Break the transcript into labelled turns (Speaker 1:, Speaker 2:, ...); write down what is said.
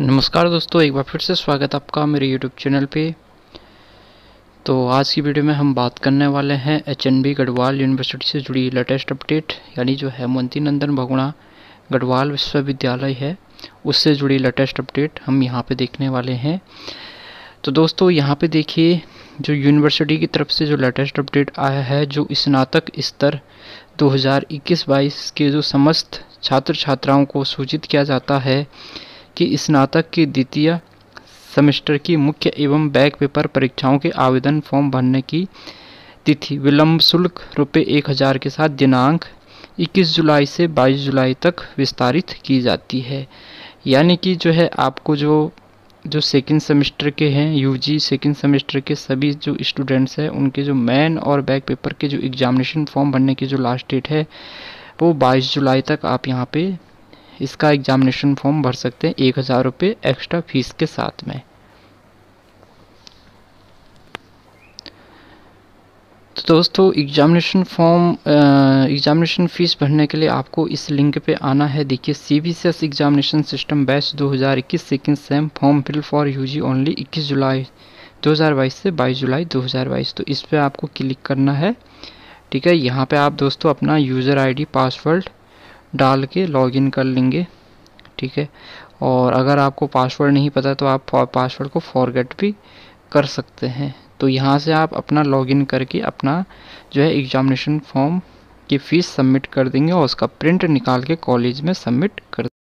Speaker 1: नमस्कार दोस्तों एक बार फिर से स्वागत आपका मेरे यूट्यूब चैनल पे तो आज की वीडियो में हम बात करने वाले हैं H N B Garhwal university से जुड़ी लेटेस्ट अपडेट यानी जो हेमवंती नंदन भगुणा गढ़वाल विश्वविद्यालय है उससे जुड़ी लेटेस्ट अपडेट हम यहाँ पे देखने वाले हैं तो दोस्तों यहाँ पे देखिए जो यूनिवर्सिटी की तरफ से जो लेटेस्ट अपडेट आया है जो स्नातक स्तर 2021-22 के जो समस्त छात्र छात्राओं को सूचित किया जाता है कि स्नातक की द्वितीय सेमेस्टर की मुख्य एवं बैक पेपर परीक्षाओं के आवेदन फॉर्म भरने की तिथि विलंब शुल्क रुपये एक हज़ार के साथ दिनांक 21 जुलाई से 22 जुलाई तक विस्तारित की जाती है यानी कि जो है आपको जो जो सेकेंड सेमेस्टर के हैं यूजी सेकेंड सेमेस्टर के सभी जो स्टूडेंट्स हैं उनके जो मैन और बैक पेपर के जो एग्जामिनेशन फॉर्म भरने की जो लास्ट डेट है वो 22 जुलाई तक आप यहाँ पे इसका एग्जामिनेशन फॉर्म भर सकते हैं एक हज़ार रुपये एक्स्ट्रा फीस के साथ में तो दोस्तों एग्जामिनेशन फॉर्म एग्जामिनेशन फ़ीस भरने के लिए आपको इस लिंक पे आना है देखिए C B S examination system batch 2021 second sem form fill for जी ओनली इक्कीस जुलाई 2022 से 22 जुलाई 2022 तो इस पर आपको क्लिक करना है ठीक है यहाँ पे आप दोस्तों अपना यूज़र आईडी पासवर्ड डाल के लॉगिन कर लेंगे ठीक है और अगर आपको पासवर्ड नहीं पता तो आप पासवर्ड को फॉरगेट भी कर सकते हैं तो यहाँ से आप अपना लॉगिन करके अपना जो है एग्जामिनेशन फॉर्म की फ़ीस सबमिट कर देंगे और उसका प्रिंट निकाल के कॉलेज में सबमिट कर